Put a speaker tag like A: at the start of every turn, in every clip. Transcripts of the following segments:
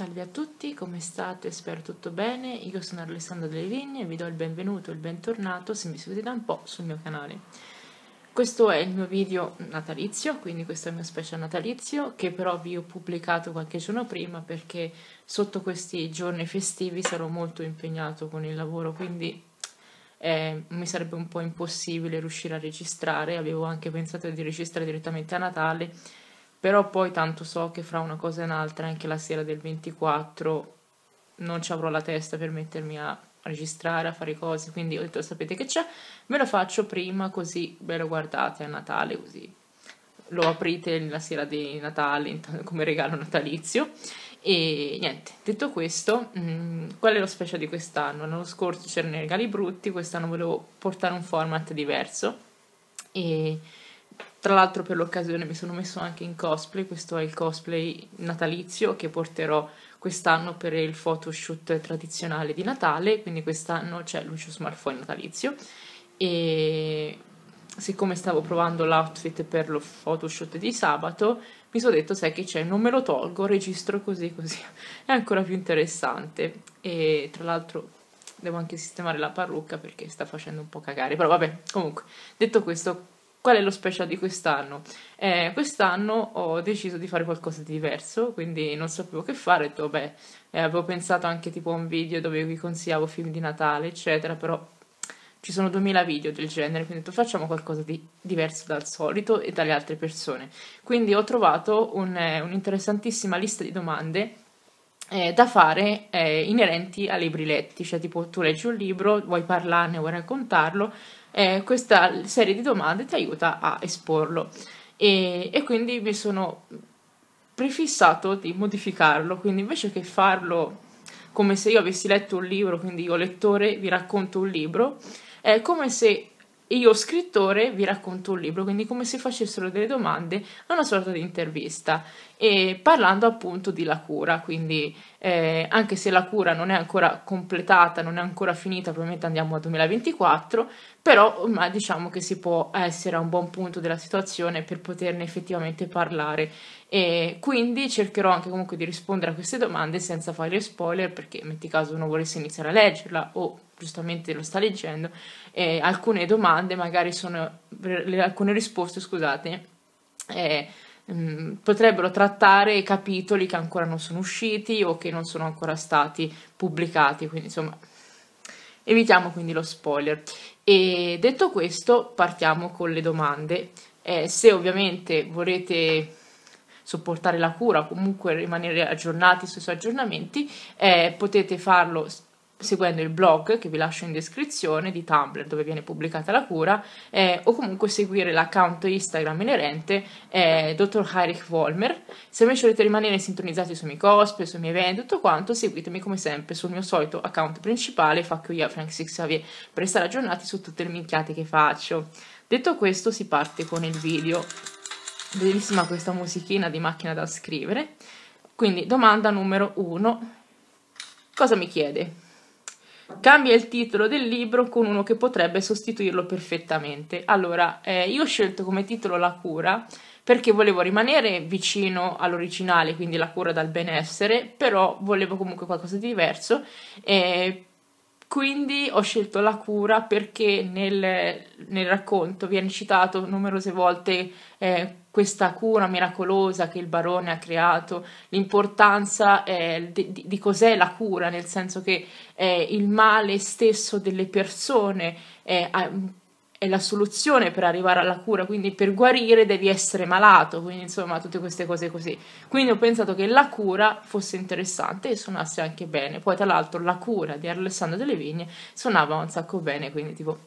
A: Salve a tutti, come state? Spero tutto bene. Io sono Alessandra Delle Vigne e vi do il benvenuto e il bentornato se mi seguite da un po' sul mio canale. Questo è il mio video natalizio, quindi questo è il mio special natalizio, che però vi ho pubblicato qualche giorno prima perché sotto questi giorni festivi sarò molto impegnato con il lavoro, quindi eh, mi sarebbe un po' impossibile riuscire a registrare. Avevo anche pensato di registrare direttamente a Natale, però poi tanto so che fra una cosa e un'altra, anche la sera del 24, non ci avrò la testa per mettermi a registrare, a fare cose. Quindi ho detto, sapete che c'è? Ve lo faccio prima così ve lo guardate a Natale, così lo aprite la sera di Natale come regalo natalizio. E niente, detto questo, mh, mm, qual è lo special di quest'anno? L'anno scorso c'erano i regali brutti, quest'anno volevo portare un format diverso e tra l'altro per l'occasione mi sono messo anche in cosplay, questo è il cosplay natalizio che porterò quest'anno per il photoshoot tradizionale di Natale, quindi quest'anno c'è Lucio Smartphone natalizio e siccome stavo provando l'outfit per lo photoshoot di sabato, mi sono detto, sai che c'è, non me lo tolgo, registro così così, è ancora più interessante e tra l'altro devo anche sistemare la parrucca perché sta facendo un po' cagare, però vabbè, comunque, detto questo qual è lo special di quest'anno? Eh, quest'anno ho deciso di fare qualcosa di diverso, quindi non sapevo che fare, ho detto, beh, eh, avevo pensato anche tipo a un video dove vi consigliavo film di Natale, eccetera, però ci sono 2000 video del genere, quindi ho detto facciamo qualcosa di diverso dal solito e dalle altre persone. Quindi ho trovato un, eh, un'interessantissima lista di domande eh, da fare eh, inerenti ai libri letti, cioè tipo tu leggi un libro, vuoi parlarne, vuoi raccontarlo, eh, questa serie di domande ti aiuta a esporlo e, e quindi mi sono prefissato di modificarlo, quindi invece che farlo come se io avessi letto un libro, quindi io lettore vi racconto un libro, è come se io scrittore vi racconto un libro, quindi come se facessero delle domande a una sorta di intervista, e parlando appunto di la cura, quindi eh, anche se la cura non è ancora completata, non è ancora finita, probabilmente andiamo al 2024, però ma diciamo che si può essere a un buon punto della situazione per poterne effettivamente parlare e quindi cercherò anche comunque di rispondere a queste domande senza fare spoiler perché metti caso uno volesse iniziare a leggerla o giustamente lo sta leggendo, eh, alcune domande magari sono, alcune risposte, scusate, eh, mh, mm, potrebbero trattare capitoli che ancora non sono usciti o che non sono ancora stati pubblicati, quindi insomma evitiamo quindi lo spoiler. E detto questo, partiamo con le domande. Eh, se ovviamente volete sopportare la cura, comunque rimanere aggiornati sui suoi aggiornamenti, eh, potete farlo seguendo il blog che vi lascio in descrizione di Tumblr dove viene pubblicata la cura eh, o comunque seguire l'account Instagram inerente eh, Dr. Heinrich Vollmer se invece volete rimanere sintonizzati sui miei cosplay, sui miei eventi e tutto quanto seguitemi come sempre sul mio solito account principale Facchio Frank Six Xavier per stare aggiornati su tutte le minchiate che faccio detto questo si parte con il video bellissima questa musichina di macchina da scrivere quindi domanda numero 1 cosa mi chiede? Cambia il titolo del libro con uno che potrebbe sostituirlo perfettamente. Allora, eh, io ho scelto come titolo La cura perché volevo rimanere vicino all'originale, quindi la cura dal benessere, però volevo comunque qualcosa di diverso. Eh, quindi ho scelto la cura perché nel, nel racconto viene citato numerose volte eh, questa cura miracolosa che il barone ha creato, l'importanza eh, di, di, di, cos'è la cura, nel senso che eh, il male stesso delle persone eh, è la soluzione per arrivare alla cura, quindi per guarire devi essere malato, quindi insomma tutte queste cose così. Quindi ho pensato che la cura fosse interessante e suonasse anche bene. Poi tra l'altro la cura di Alessandro delle Vigne suonava un sacco bene, quindi tipo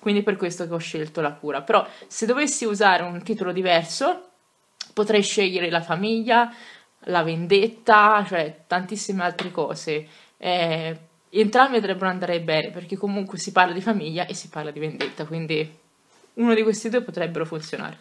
A: quindi per questo che ho scelto la cura. Però se dovessi usare un titolo diverso, potrei scegliere la famiglia, la vendetta, cioè tantissime altre cose. Eh, entrambi dovrebbero andare bene perché comunque si parla di famiglia e si parla di vendetta, quindi uno di questi due potrebbero funzionare.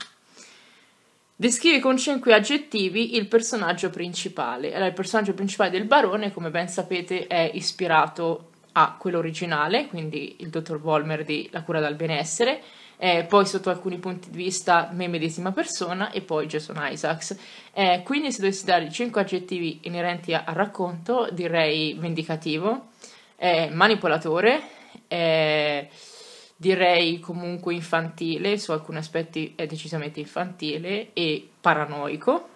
A: Descrivi con cinque aggettivi il personaggio principale. Allora, il personaggio principale del barone, come ben sapete, è ispirato a quello originale, quindi il dottor Volmer di La cura dal benessere, eh, poi sotto alcuni punti di vista me medesima persona e poi Jason Isaacs. Eh, quindi se dovessi dare cinque aggettivi inerenti al racconto, direi vendicativo, è manipolatore, è direi comunque infantile, su alcuni aspetti è decisamente infantile e paranoico,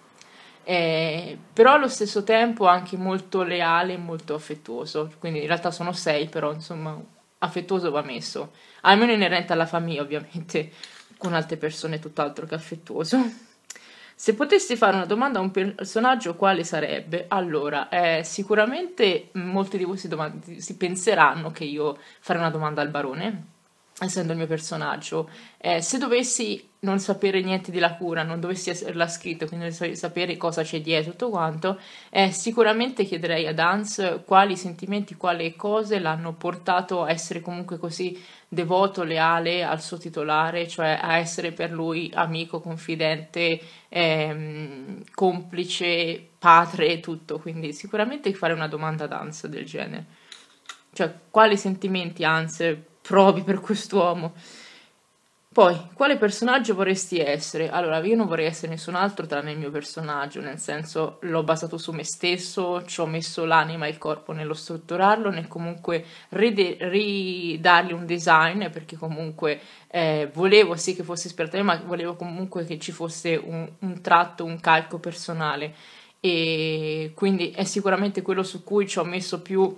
A: eh, però allo stesso tempo anche molto leale e molto affettuoso. Quindi in realtà sono sei, però insomma affettuoso va messo, almeno inerente alla famiglia ovviamente, con altre persone tutt'altro che affettuoso. Se potessi fare una domanda a un personaggio, quale sarebbe? Allora, eh, sicuramente molti di voi si, domand- si penseranno che io farei una domanda al barone, essendo il mio personaggio, eh, se dovessi non sapere niente della cura, non dovessi esserla scritta, quindi sapere cosa c'è dietro tutto quanto, eh, sicuramente chiederei a Dance quali sentimenti, quali cose l'hanno portato a essere comunque così devoto, leale al suo titolare, cioè a essere per lui amico, confidente, ehm, complice, padre e tutto. Quindi sicuramente fare una domanda a Dance del genere. Cioè, quali sentimenti Hans provi per quest'uomo. Poi, quale personaggio vorresti essere? Allora, io non vorrei essere nessun altro tranne il mio personaggio, nel senso l'ho basato su me stesso, ci ho messo l'anima e il corpo nello strutturarlo, nel comunque ride- ridargli un design, perché comunque eh, volevo sì che fosse ispirato ma volevo comunque che ci fosse un, un tratto, un calco personale. E quindi è sicuramente quello su cui ci ho messo più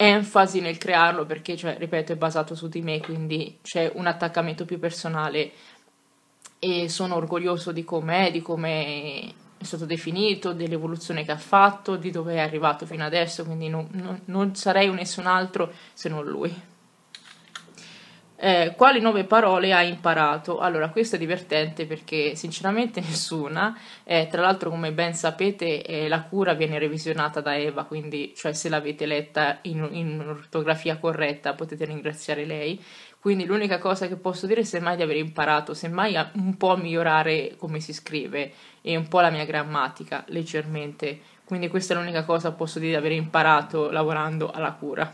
A: enfasi nel crearlo perché, cioè, ripeto, è basato su di me, quindi c'è un attaccamento più personale e sono orgoglioso di com'è, di come è stato definito, dell'evoluzione che ha fatto, di dove è arrivato fino adesso, quindi non, non, non sarei nessun altro se non lui. Eh, quali nuove parole hai imparato? Allora, questo è divertente perché sinceramente nessuna. Eh, tra l'altro, come ben sapete, eh, la cura viene revisionata da Eva, quindi cioè, se l'avete letta in, in ortografia corretta potete ringraziare lei. Quindi l'unica cosa che posso dire è semmai di aver imparato, semmai un po' a migliorare come si scrive e un po' la mia grammatica, leggermente. Quindi questa è l'unica cosa che posso dire di aver imparato lavorando alla cura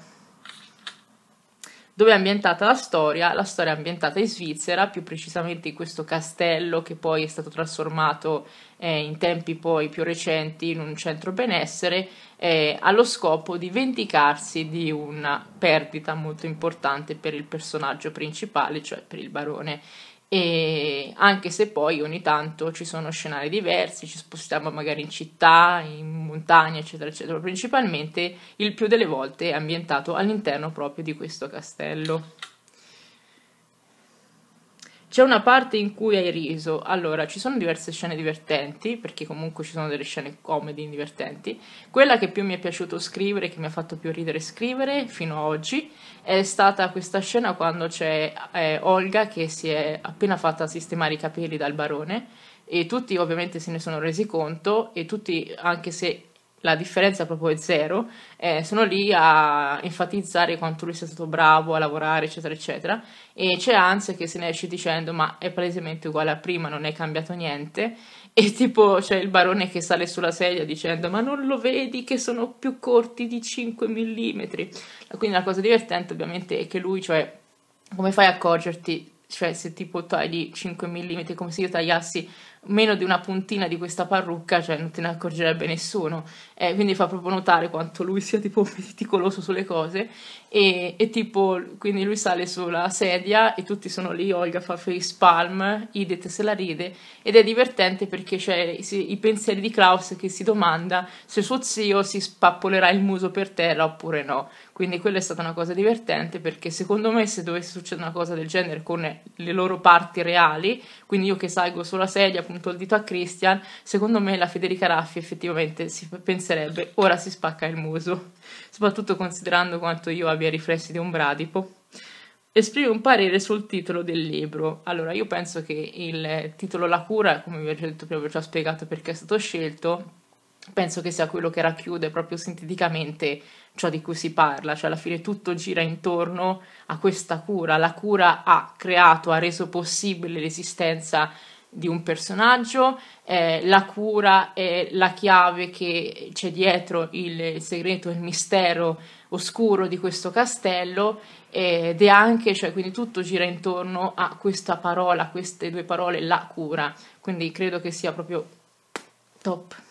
A: dove è ambientata la storia. La storia è ambientata in Svizzera, più precisamente in questo castello che poi è stato trasformato eh, in tempi poi più recenti in un centro benessere, eh, allo scopo di vendicarsi di una perdita molto importante per il personaggio principale, cioè per il barone e anche se poi ogni tanto ci sono scenari diversi, ci spostiamo magari in città, in montagna, eccetera, eccetera, principalmente il più delle volte è ambientato all'interno proprio di questo castello. C'è una parte in cui hai riso. Allora, ci sono diverse scene divertenti, perché comunque ci sono delle scene comedy divertenti. Quella che più mi è piaciuto scrivere, che mi ha fatto più ridere scrivere fino ad oggi, è stata questa scena quando c'è eh, Olga che si è appena fatta sistemare i capelli dal barone e tutti ovviamente se ne sono resi conto e tutti, anche se la differenza proprio è zero, eh, sono lì a enfatizzare quanto lui sia stato bravo a lavorare, eccetera, eccetera, e c'è Hans che se ne esce dicendo ma è palesemente uguale a prima, non è cambiato niente, e tipo c'è il barone che sale sulla sedia dicendo ma non lo vedi che sono più corti di 5 mm, quindi la cosa divertente ovviamente è che lui, cioè, come fai a accorgerti, cioè se tipo tagli 5 mm, come se io tagliassi meno di una puntina di questa parrucca, cioè non te ne accorgerebbe nessuno. Eh, quindi fa proprio notare quanto lui sia tipo meticoloso sulle cose. E, e, tipo, quindi lui sale sulla sedia e tutti sono lì, Olga fa face palm, Edith se la ride ed è divertente perché c'è i, i pensieri di Klaus che si domanda se suo zio si spappolerà il muso per terra oppure no. Quindi quella è stata una cosa divertente perché secondo me se dovesse succedere una cosa del genere con le loro parti reali, quindi io che salgo sulla sedia, appunto, appunto il dito a Christian, secondo me la Federica Raffi effettivamente si penserebbe ora si spacca il muso, soprattutto considerando quanto io abbia riflessi di un bradipo. Esprime un parere sul titolo del libro. Allora, io penso che il titolo La cura, come vi ho già detto prima, vi ho già spiegato perché è stato scelto, penso che sia quello che racchiude proprio sinteticamente ciò di cui si parla, cioè alla fine tutto gira intorno a questa cura, la cura ha creato, ha reso possibile l'esistenza di un personaggio, eh, la cura è la chiave che c'è dietro il segreto, il mistero oscuro di questo castello ed è anche, cioè quindi tutto gira intorno a questa parola, queste due parole, la cura, quindi credo che sia proprio top.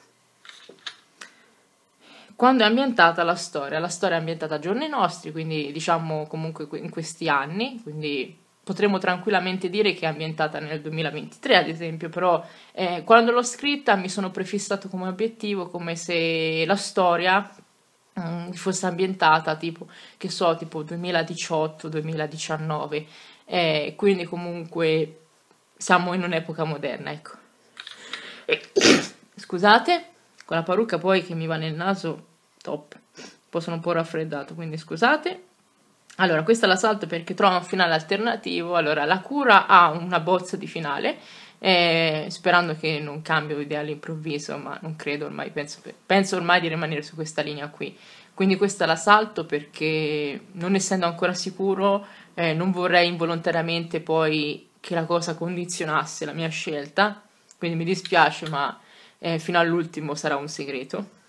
A: Quando è ambientata la storia? La storia è ambientata a giorni nostri, quindi diciamo comunque in questi anni, quindi potremmo tranquillamente dire che è ambientata nel 2023, ad esempio, però eh, quando l'ho scritta mi sono prefissato come obiettivo come se la storia mh, mm, fosse ambientata tipo, che so, tipo 2018-2019, eh, quindi comunque siamo in un'epoca moderna, ecco. Scusate, con la parrucca poi che mi va nel naso, top. Poi sono un po' raffreddato, quindi scusate. Allora, questa la salto perché trova un finale alternativo. Allora, la cura ha una bozza di finale, eh, sperando che non cambio idea all'improvviso, ma non credo ormai, penso, penso ormai di rimanere su questa linea qui. Quindi questa la salto perché non essendo ancora sicuro, eh, non vorrei involontariamente poi che la cosa condizionasse la mia scelta. Quindi mi dispiace, ma eh, fino all'ultimo sarà un segreto.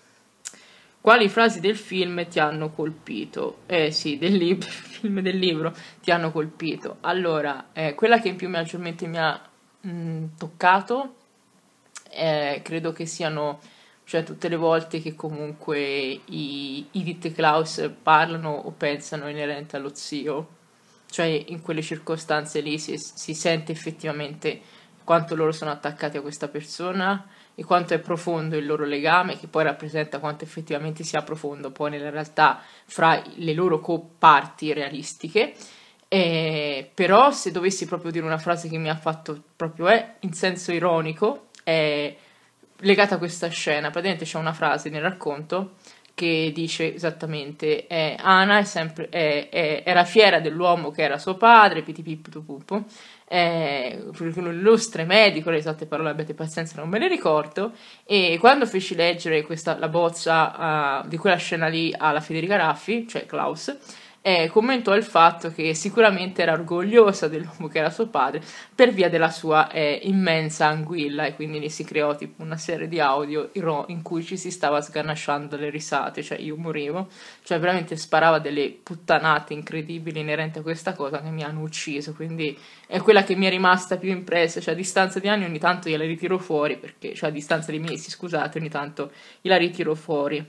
A: Quali frasi del film ti hanno colpito? Eh sì, del libro, film del libro ti hanno colpito. Allora, eh, quella che più maggiormente mi ha mh, mm, toccato, eh, credo che siano, cioè tutte le volte che comunque i Edith e Klaus parlano o pensano inerente allo zio, cioè in quelle circostanze lì si, si sente effettivamente quanto loro sono attaccati a questa persona e quanto è profondo il loro legame, che poi rappresenta quanto effettivamente sia profondo poi nella realtà fra le loro co-parti realistiche. Eh, però se dovessi proprio dire una frase che mi ha fatto proprio è eh, in senso ironico, è legata a questa scena. Praticamente c'è una frase nel racconto che dice esattamente eh, Anna è sempre, eh, era fiera dell'uomo che era suo padre, pitipiputupupu, eh, illustre medico, le esatte parole abbiate pazienza, non me le ricordo, e quando feci leggere questa, la bozza uh, di quella scena lì alla Federica Raffi, cioè Klaus, eh, commentò il fatto che sicuramente era orgogliosa dell'uomo che era suo padre per via della sua eh, immensa anguilla e quindi lì si creò tipo una serie di audio in cui ci si stava sganasciando le risate, cioè io morivo, cioè veramente sparava delle puttanate incredibili inerenti a questa cosa che mi hanno ucciso, quindi è quella che mi è rimasta più impressa, cioè a distanza di anni ogni tanto gliela ritiro fuori perché, cioè a distanza di mesi, scusate, ogni tanto gliela ritiro fuori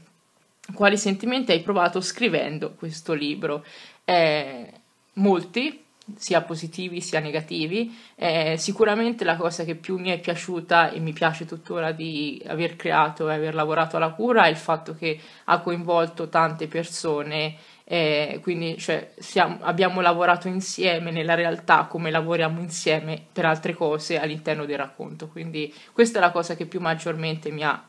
A: quali sentimenti hai provato scrivendo questo libro. Eh, molti, sia positivi sia negativi. Eh, sicuramente la cosa che più mi è piaciuta e mi piace tuttora di aver creato e aver lavorato alla cura è il fatto che ha coinvolto tante persone. Eh, quindi cioè, siamo, abbiamo lavorato insieme nella realtà come lavoriamo insieme per altre cose all'interno del racconto. Quindi questa è la cosa che più maggiormente mi ha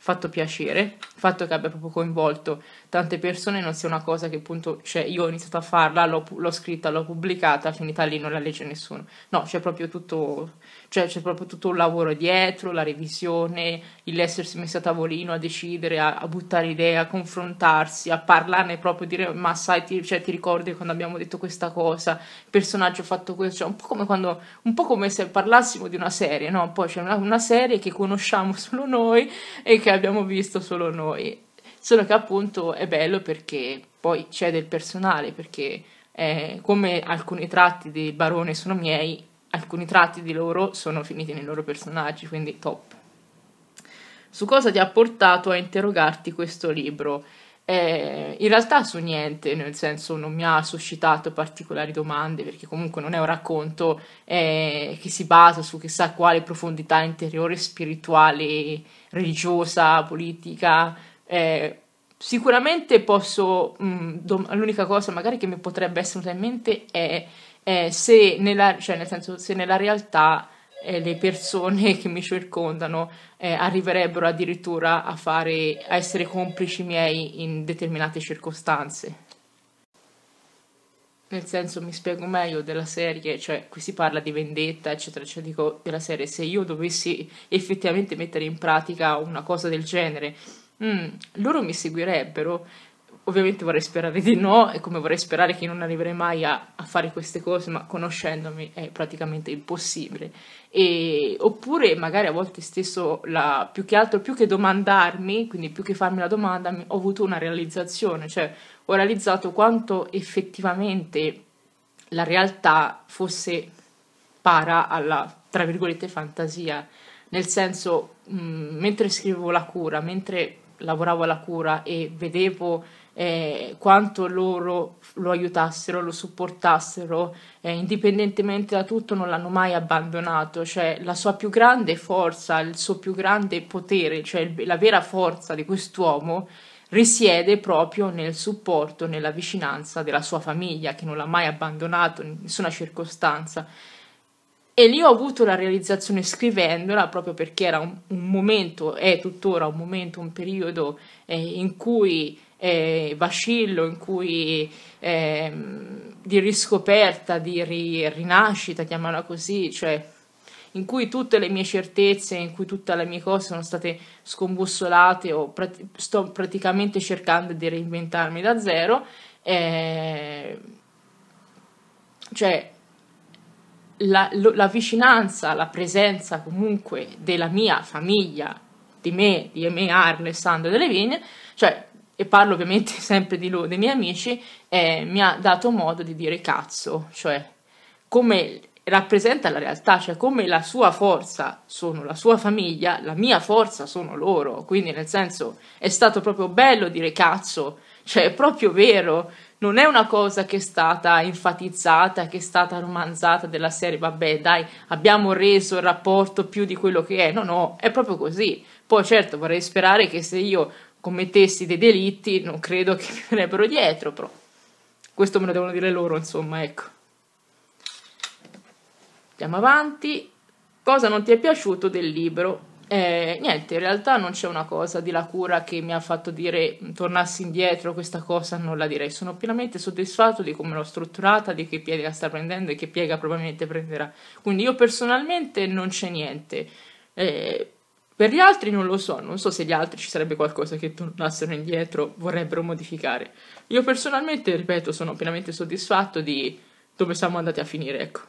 A: fatto piacere, il fatto che abbia proprio coinvolto tante persone non sia una cosa che appunto, cioè io ho iniziato a farla, l'ho, l'ho scritta, l'ho pubblicata, finita lì non la legge nessuno, no, c'è proprio tutto cioè c'è proprio tutto un lavoro dietro, la revisione, l'essersi messo a tavolino a decidere, a, a buttare idee, a confrontarsi, a parlarne proprio, dire ma sai, ti, cioè, ti ricordi quando abbiamo detto questa cosa, il personaggio ha fatto questo, cioè, un, po come quando, un po' come se parlassimo di una serie, no? Poi c'è una, una serie che conosciamo solo noi e che abbiamo visto solo noi, solo che appunto è bello perché poi c'è del personale, perché... Eh, come alcuni tratti del barone sono miei, alcuni tratti di loro sono finiti nei loro personaggi, quindi top. Su cosa ti ha portato a interrogarti questo libro? Eh, in realtà su niente, nel senso non mi ha suscitato particolari domande, perché comunque non è un racconto eh, che si basa su chissà quale profondità interiore, spirituale, religiosa, politica. Eh, sicuramente posso, mh, mm, dom- l'unica cosa magari che mi potrebbe essere venuta in mente è eh, se, nella, cioè nel senso, se nella realtà eh, le persone che mi circondano eh, arriverebbero addirittura a, fare, a essere complici miei in determinate circostanze. Nel senso, mi spiego meglio della serie, cioè qui si parla di vendetta, eccetera, cioè dico della serie, se io dovessi effettivamente mettere in pratica una cosa del genere, mm, loro mi seguirebbero, Ovviamente vorrei sperare di no, e come vorrei sperare che non arriverei mai a, a fare queste cose, ma conoscendomi è praticamente impossibile. E, oppure magari a volte stesso, la, più che altro, più che domandarmi, quindi più che farmi la domanda, ho avuto una realizzazione, cioè ho realizzato quanto effettivamente la realtà fosse para alla, tra virgolette, fantasia. Nel senso, mh, mentre scrivevo la cura, mentre lavoravo alla cura e vedevo eh, quanto loro lo aiutassero, lo supportassero, eh, indipendentemente da tutto non l'hanno mai abbandonato, cioè la sua più grande forza, il suo più grande potere, cioè il, la vera forza di quest'uomo risiede proprio nel supporto, nella vicinanza della sua famiglia che non l'ha mai abbandonato in nessuna circostanza. E lì ho avuto la realizzazione scrivendola proprio perché era un, un momento, è tuttora un momento, un periodo eh, in cui eh, Bacillo, in cui eh, di riscoperta, di ri- rinascita, chiamala così, cioè in cui tutte le mie certezze, in cui tutte le mie cose sono state scombussolate o prat- sto praticamente cercando di reinventarmi da zero. Eh, cioè la, lo, la, vicinanza, la presenza comunque della mia famiglia, di me, di me Arno e Sandro delle Vigne, cioè e parlo ovviamente sempre di lui, dei miei amici, eh, mi ha dato modo di dire cazzo, cioè come rappresenta la realtà, cioè come la sua forza sono la sua famiglia, la mia forza sono loro, quindi nel senso è stato proprio bello dire cazzo, cioè è proprio vero, non è una cosa che è stata enfatizzata, che è stata romanzata della serie, vabbè dai, abbiamo reso il rapporto più di quello che è, no no, è proprio così. Poi certo vorrei sperare che se io commettessi dei delitti non credo che mi verrebbero dietro, però questo me lo devono dire loro, insomma, ecco. Andiamo avanti. Cosa non ti è piaciuto del libro? Eh, niente, in realtà non c'è una cosa di la cura che mi ha fatto dire mm, tornassi indietro, questa cosa non la direi. Sono pienamente soddisfatto di come l'ho strutturata, di che piega sta prendendo e che piega probabilmente prenderà. Quindi io personalmente non c'è niente. Eh, per gli altri non lo so, non so se gli altri ci sarebbe qualcosa che tornassero indietro, vorrebbero modificare. Io personalmente, ripeto, sono pienamente soddisfatto di dove siamo andati a finire, ecco.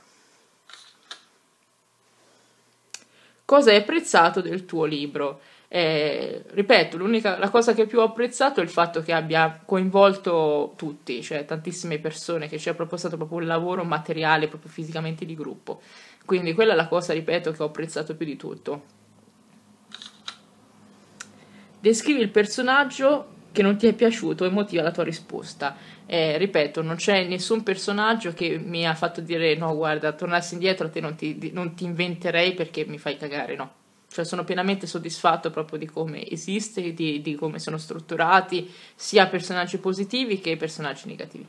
A: Cosa hai apprezzato del tuo libro? Eh, ripeto, la cosa che più ho apprezzato è il fatto che abbia coinvolto tutti, cioè tantissime persone, che ci ha proposto proprio un lavoro materiale, proprio fisicamente di gruppo. Quindi quella è la cosa, ripeto, che ho apprezzato più di tutto. Descrivi il personaggio che non ti è piaciuto e motiva la tua risposta. Eh, ripeto, non c'è nessun personaggio che mi ha fatto dire no, guarda, tornassi indietro a te non ti, non ti inventerei perché mi fai cagare, no. Cioè sono pienamente soddisfatto proprio di come esiste, di, di come sono strutturati, sia personaggi positivi che personaggi negativi.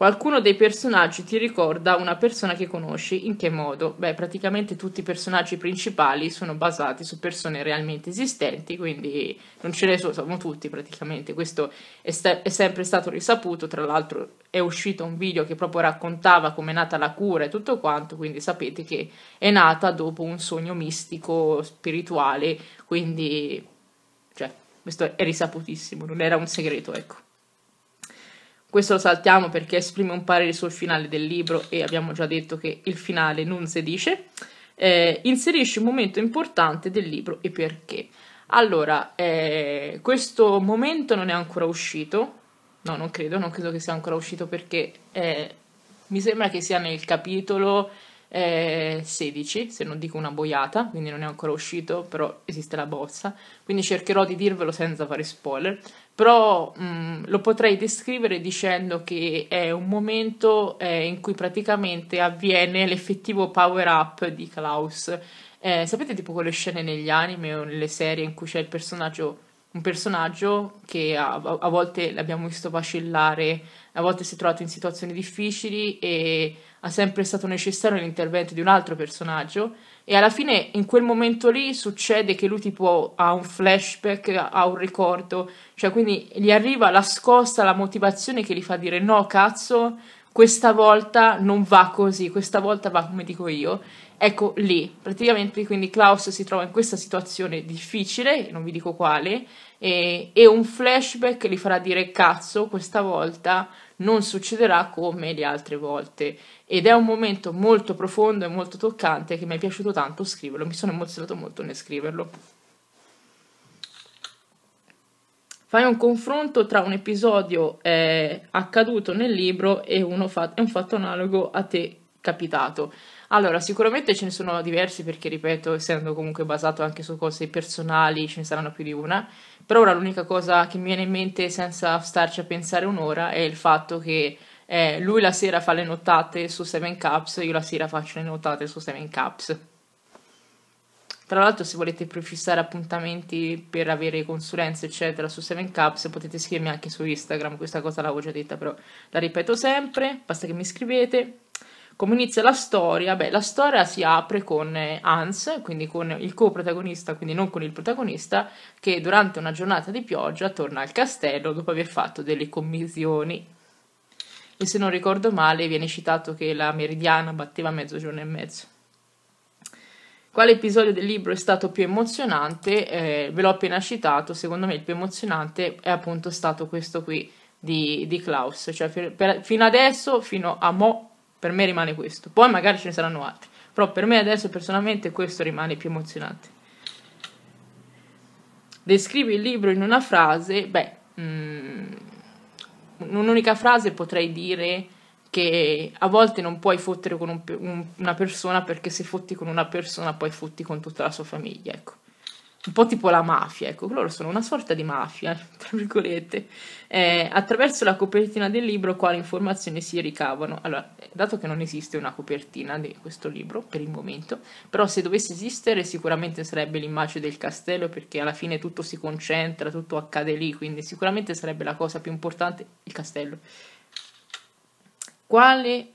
A: Qualcuno dei personaggi ti ricorda una persona che conosci, in che modo? Beh, praticamente tutti i personaggi principali sono basati su persone realmente esistenti, quindi non ce ne sono, sono tutti praticamente. Questo è, sta- è, sempre stato risaputo, tra l'altro è uscito un video che proprio raccontava come è nata la cura e tutto quanto, quindi sapete che è nata dopo un sogno mistico, spirituale, quindi cioè, questo è risaputissimo, non era un segreto, ecco. Questo lo saltiamo perché esprime un parere sul finale del libro e abbiamo già detto che il finale non si dice. Eh, inserisce un momento importante del libro e perché. Allora, eh, questo momento non è ancora uscito, no, non credo, non credo che sia ancora uscito perché eh, mi sembra che sia nel capitolo eh, 16, se non dico una boiata, quindi non è ancora uscito, però esiste la bozza, quindi cercherò di dirvelo senza fare spoiler, però mh, mm, lo potrei descrivere dicendo che è un momento eh, in cui praticamente avviene l'effettivo power up di Klaus. Eh, sapete tipo quelle scene negli anime o nelle serie in cui c'è il personaggio un personaggio che a, a volte l'abbiamo visto vacillare, a volte si è trovato in situazioni difficili e ha sempre stato necessario l'intervento di un altro personaggio e alla fine in quel momento lì succede che lui tipo ha un flashback, ha un ricordo, cioè quindi gli arriva la scossa, la motivazione che gli fa dire no cazzo, questa volta non va così, questa volta va come dico io. Ecco lì, praticamente quindi Klaus si trova in questa situazione difficile, non vi dico quale, e, e un flashback gli farà dire cazzo, questa volta non succederà come le altre volte ed è un momento molto profondo e molto toccante che mi è piaciuto tanto scriverlo, mi sono emozionato molto nel scriverlo. Fai un confronto tra un episodio eh, accaduto nel libro e, fa- e un fatto analogo a te capitato. Allora, sicuramente ce ne sono diversi perché, ripeto, essendo comunque basato anche su cose personali, ce ne saranno più di una. Per ora l'unica cosa che mi viene in mente senza starci a pensare un'ora è il fatto che eh, lui la sera fa le nottate su 7 Cups, e io la sera faccio le nottate su 7 Cups. Tra l'altro, se volete prefissare appuntamenti per avere consulenze, eccetera, su 7 Cups, potete scrivermi anche su Instagram. Questa cosa l'avevo già detta, però la ripeto sempre. Basta che mi scrivete. Come inizia la storia? Beh, la storia si apre con eh, Hans, quindi con il co-protagonista, quindi non con il protagonista, che durante una giornata di pioggia torna al castello dopo aver fatto delle commissioni. E se non ricordo male, viene citato che la meridiana batteva mezzogiorno e mezzo. Quale episodio del libro è stato più emozionante? Eh, ve l'ho appena citato, secondo me il più emozionante è appunto stato questo qui di, di Klaus. Cioè, per, per, fino adesso, fino a Mo per me rimane questo. Poi magari ce ne saranno altri. Però per me adesso personalmente questo rimane più emozionante. Descrivi il libro in una frase. Beh, mh, mm, un'unica frase potrei dire che a volte non puoi fottere con un, un, una persona perché se fotti con una persona poi fotti con tutta la sua famiglia. Ecco un po' tipo la mafia, ecco, loro sono una sorta di mafia, tra virgolette. Eh, attraverso la copertina del libro quali informazioni si ricavano? Allora, eh, dato che non esiste una copertina di questo libro per il momento, però se dovesse esistere sicuramente sarebbe l'immagine del castello perché alla fine tutto si concentra, tutto accade lì, quindi sicuramente sarebbe la cosa più importante il castello. Quale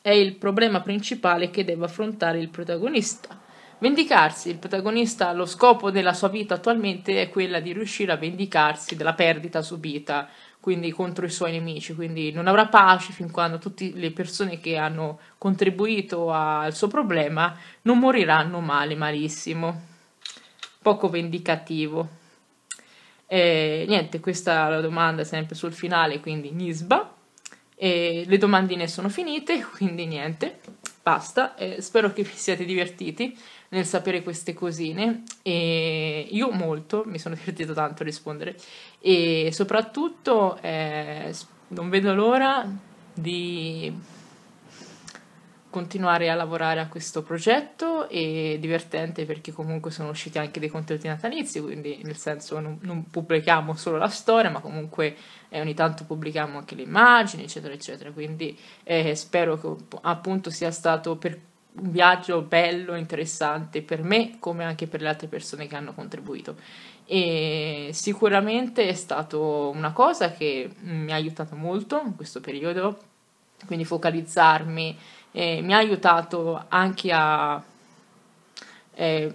A: è il problema principale che deve affrontare il protagonista? Vendicarsi, il protagonista, lo scopo della sua vita attualmente è quella di riuscire a vendicarsi della perdita subita, quindi contro i suoi nemici, quindi non avrà pace fin quando tutte le persone che hanno contribuito al suo problema non moriranno male, malissimo, poco vendicativo. E, niente, questa è la domanda sempre sul finale, quindi Nisba. E le domandine sono finite, quindi niente, basta. E spero che vi siate divertiti nel sapere queste cosine e io molto, mi sono divertito tanto a rispondere e soprattutto eh, non vedo l'ora di continuare a lavorare a questo progetto e divertente perché comunque sono usciti anche dei contenuti natalizi, quindi nel senso non, non pubblichiamo solo la storia, ma comunque eh, ogni tanto pubblichiamo anche le immagini, eccetera, eccetera. Quindi eh, spero che appunto sia stato per un viaggio bello, interessante per me come anche per le altre persone che hanno contribuito. E sicuramente è stata una cosa che mi ha aiutato molto in questo periodo, quindi focalizzarmi eh, mi ha aiutato anche a eh,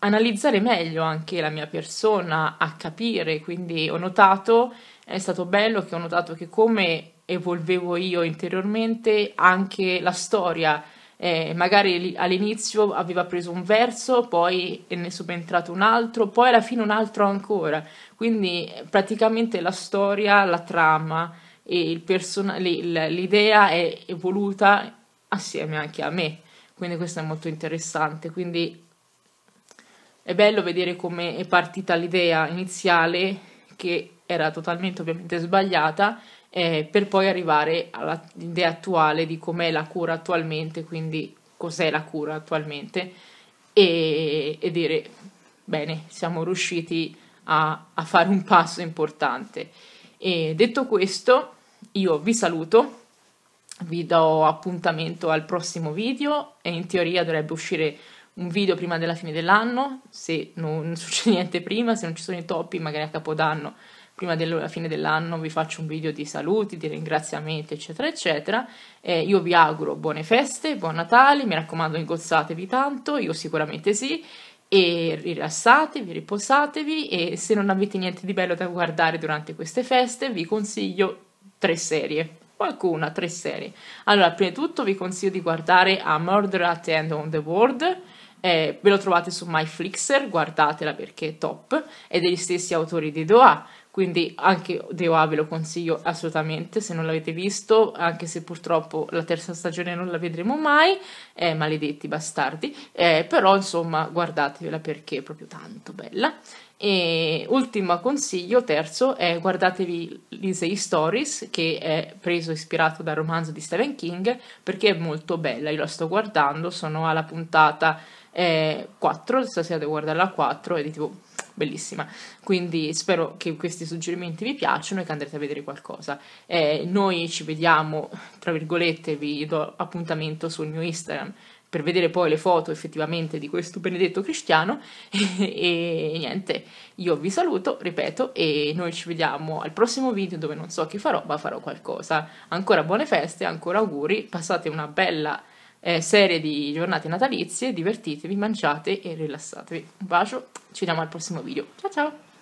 A: analizzare meglio anche la mia persona, a capire, quindi ho notato, è stato bello che ho notato che come evolvevo io interiormente, anche la storia eh, magari all'inizio aveva preso un verso, poi ne è subentrato un altro, poi alla fine un altro ancora. Quindi praticamente la storia, la trama e person- l'idea è evoluta assieme anche a me. Quindi questo è molto interessante. Quindi è bello vedere come è partita l'idea iniziale che era totalmente ovviamente sbagliata eh, per poi arrivare all'idea attuale di com'è la cura attualmente, quindi cos'è la cura attualmente e, e dire bene, siamo riusciti a, a, fare un passo importante. E detto questo, io vi saluto, vi do appuntamento al prossimo video e in teoria dovrebbe uscire un video prima della fine dell'anno, se non succede niente prima, se non ci sono i toppi, magari a Capodanno prima della fine dell'anno vi faccio un video di saluti, di ringraziamenti, eccetera, eccetera. Eh, io vi auguro buone feste, buon Natale, mi raccomando ingozzatevi tanto, io sicuramente sì, e rilassatevi, riposatevi e se non avete niente di bello da guardare durante queste feste vi consiglio tre serie. Qualcuna, tre serie. Allora, prima di tutto vi consiglio di guardare A Murder at the End of the World, eh, ve lo trovate su MyFlixer, guardatela perché è top, è degli stessi autori di Doha, quindi anche Deo Oa ve lo consiglio assolutamente se non l'avete visto, anche se purtroppo la terza stagione non la vedremo mai, eh, maledetti bastardi, eh, però insomma guardatevela perché è proprio tanto bella. E ultimo consiglio, terzo, è guardatevi Lisei Stories, che è preso ispirato dal romanzo di Stephen King, perché è molto bella. Io la sto guardando, sono alla puntata eh, 4, stasera devo guardarla a 4 e di tipo bellissima. Quindi spero che questi suggerimenti vi piacciono e che andrete a vedere qualcosa. Eh, noi ci vediamo, tra virgolette, vi do appuntamento sul mio Instagram per vedere poi le foto effettivamente di questo benedetto cristiano e, niente, io vi saluto, ripeto, e noi ci vediamo al prossimo video dove non so che farò, ma farò qualcosa. Ancora buone feste, ancora auguri, passate una bella eh, serie di giornate natalizie, divertitevi, mangiate e rilassatevi. Un bacio, ci vediamo al prossimo video. Ciao ciao!